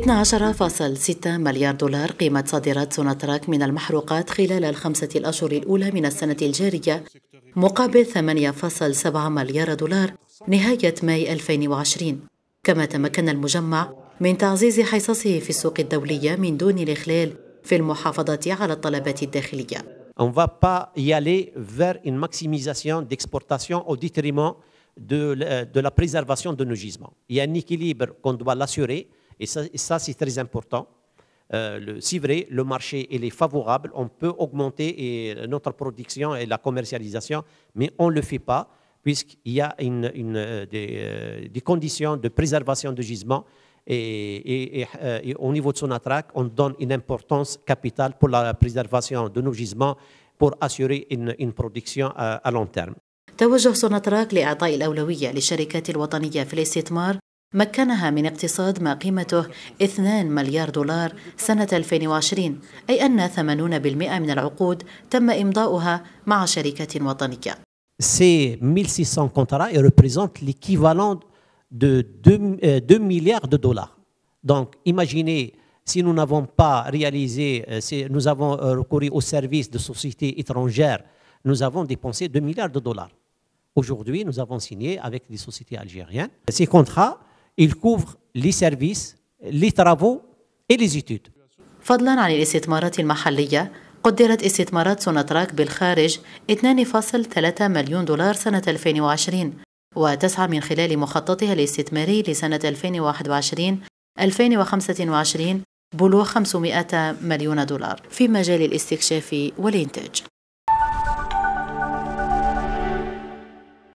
12.6 مليار دولار قيمة صادرات سوناتراك من المحروقات خلال الخمسة الأشهر الأولى من السنة الجارية مقابل 8.7 مليار دولار نهاية ماي 2020 كما تمكن المجمع من تعزيز حصصه في السوق الدولية من دون الإخلال في المحافظة على الطلبات الداخلية on ne va pas y aller vers une maximisation d'exportation au détriment de, de la préservation de nos gisements. Il y a un équilibre qu'on doit l'assurer. Et ça, ça c'est très important. Euh, si vrai, le marché est favorable, on peut augmenter euh, notre production et la commercialisation, mais on ne le fait pas puisqu'il y a une, euh, euh, des, conditions de préservation de gisements et, au niveau de Sonatrach, on donne une importance capitale pour la préservation de nos gisements pour assurer une, production à, long terme. توجه سوناتراك لإعطاء الأولوية للشركات الوطنية في الاستثمار 2 2020 80% Ces 1600 contrats représentent l'équivalent de 2, euh, milliards de dollars. Donc imaginez si nous n'avons pas réalisé, euh, si nous avons euh, recouru au service de sociétés étrangères, nous avons dépensé 2 milliards de dollars. Aujourd'hui, nous avons signé avec des sociétés algériennes. Ces contrats il couvre les services, les travaux et les études. فضلا عن الاستثمارات المحلية قدرت استثمارات سوناتراك بالخارج 2.3 مليون دولار سنة 2020 وتسعى من خلال مخططها الاستثماري لسنة 2021 2025 بلوغ 500 مليون دولار في مجال الاستكشاف والإنتاج